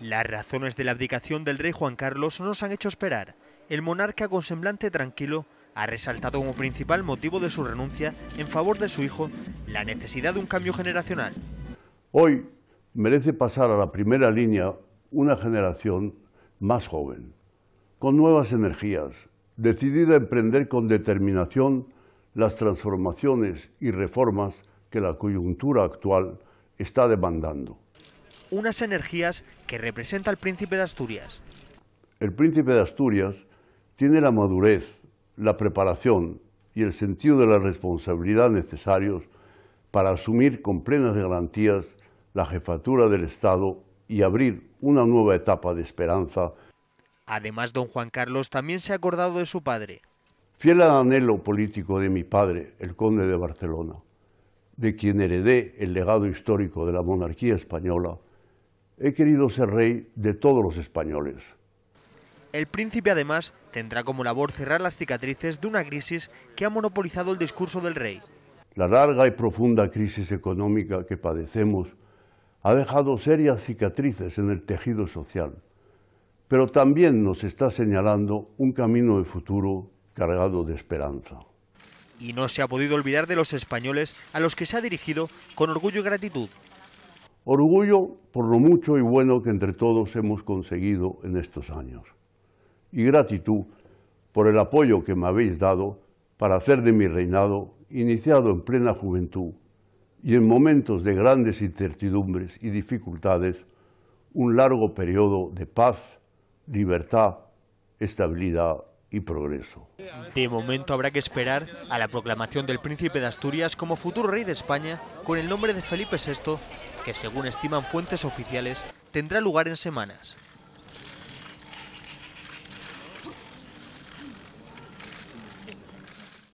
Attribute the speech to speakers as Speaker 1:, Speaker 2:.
Speaker 1: Las razones de la abdicación del rey Juan Carlos no nos han hecho esperar. El monarca con semblante tranquilo ha resaltado como principal motivo de su renuncia en favor de su hijo la necesidad de un cambio generacional.
Speaker 2: Hoy merece pasar a la primera línea una generación más joven, con nuevas energías, decidida a emprender con determinación las transformaciones y reformas que la coyuntura actual está demandando
Speaker 1: unas energías que representa el príncipe de Asturias.
Speaker 2: El príncipe de Asturias tiene la madurez, la preparación y el sentido de la responsabilidad necesarios para asumir con plenas garantías la jefatura del Estado y abrir una nueva etapa de esperanza.
Speaker 1: Además, don Juan Carlos también se ha acordado de su padre.
Speaker 2: Fiel al anhelo político de mi padre, el conde de Barcelona, de quien heredé el legado histórico de la monarquía española, he querido ser rey de todos los españoles.
Speaker 1: El príncipe además tendrá como labor cerrar las cicatrices de una crisis que ha monopolizado el discurso del rey.
Speaker 2: La larga y profunda crisis económica que padecemos ha dejado serias cicatrices en el tejido social, pero también nos está señalando un camino de futuro cargado de esperanza.
Speaker 1: Y no se ha podido olvidar de los españoles a los que se ha dirigido con orgullo y gratitud.
Speaker 2: Orgullo por lo mucho y bueno que entre todos hemos conseguido en estos años. Y gratitud por el apoyo que me habéis dado para hacer de mi reinado, iniciado en plena juventud y en momentos de grandes incertidumbres y dificultades, un largo periodo de paz, libertad, estabilidad progreso.
Speaker 1: De momento habrá que esperar a la proclamación del príncipe de Asturias como futuro rey de España con el nombre de Felipe VI, que según estiman fuentes oficiales tendrá lugar en semanas.